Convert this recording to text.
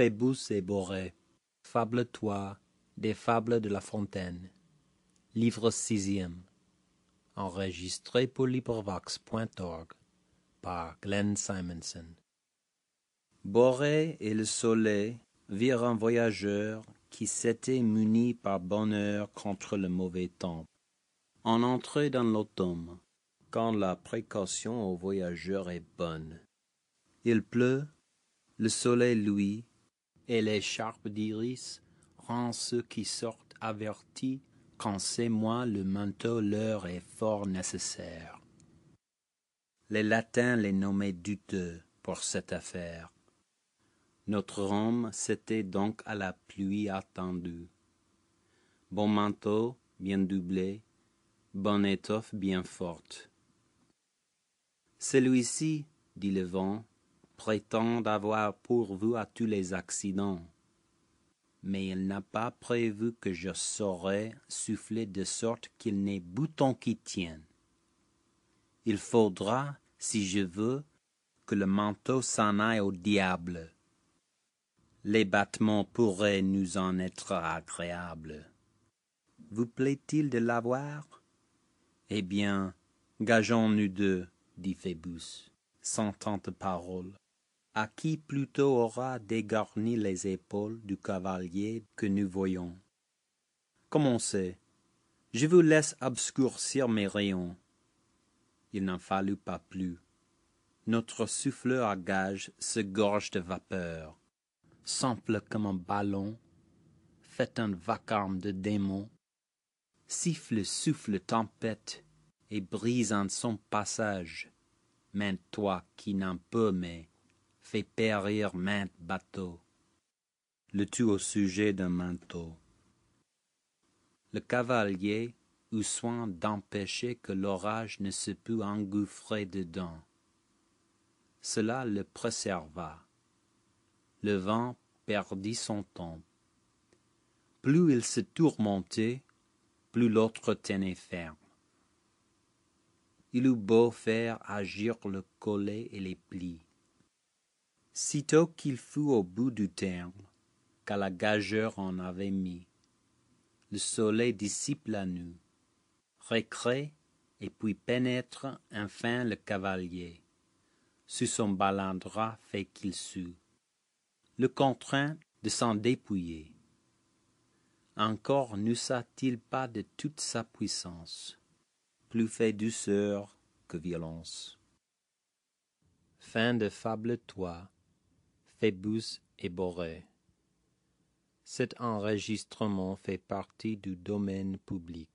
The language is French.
Phébus et Bore Fable toi des fables de La Fontaine. Livre sixième. Enregistré pour par Glenn Simonson. Borée et le soleil virent un voyageur qui s'était muni par bonheur contre le mauvais temps. En entrée dans l'automne, quand la précaution au voyageur est bonne. Il pleut, le soleil, lui, et l'écharpe d'iris rend ceux qui sortent avertis qu'en c'est moi le manteau leur est fort nécessaire. Les latins les nommaient duteux pour cette affaire. Notre Rome s'était donc à la pluie attendue. Bon manteau, bien doublé, bonne étoffe bien forte. Celui-ci, dit le vent, prétend avoir pourvu à tous les accidents. Mais il n'a pas prévu que je saurais souffler de sorte qu'il n'ait bouton qui tienne. Il faudra, si je veux, que le manteau s'en aille au diable. Les battements pourraient nous en être agréables. Vous plaît-il de l'avoir Eh bien, gageons-nous deux, dit Phébus, sans tant de paroles à qui plutôt aura dégarni les épaules du cavalier que nous voyons. Commencez. Je vous laisse obscurcir mes rayons. Il n'en fallut pas plus. Notre souffleur à gage se gorge de vapeur. Simple comme un ballon, fait un vacarme de démons, siffle souffle tempête et brise en son passage. Mais toi qui n'en peux mais fait périr maintes bateau, le tue au sujet d'un manteau. Le cavalier eut soin d'empêcher que l'orage ne se pût engouffrer dedans. Cela le préserva. Le vent perdit son temps. Plus il se tourmentait, plus l'autre tenait ferme. Il eut beau faire agir le collet et les plis sitôt qu'il fut au bout du terme, Qu'à la gageure en avait mis, le soleil dissipe la nuit, recrée et puis pénètre enfin le cavalier, sous son balandra fait qu'il sue, le contraint de s'en dépouiller. Encore n'usa-t-il pas de toute sa puissance, plus fait douceur que violence. Fin de Fable Fébus et Cet enregistrement fait partie du domaine public.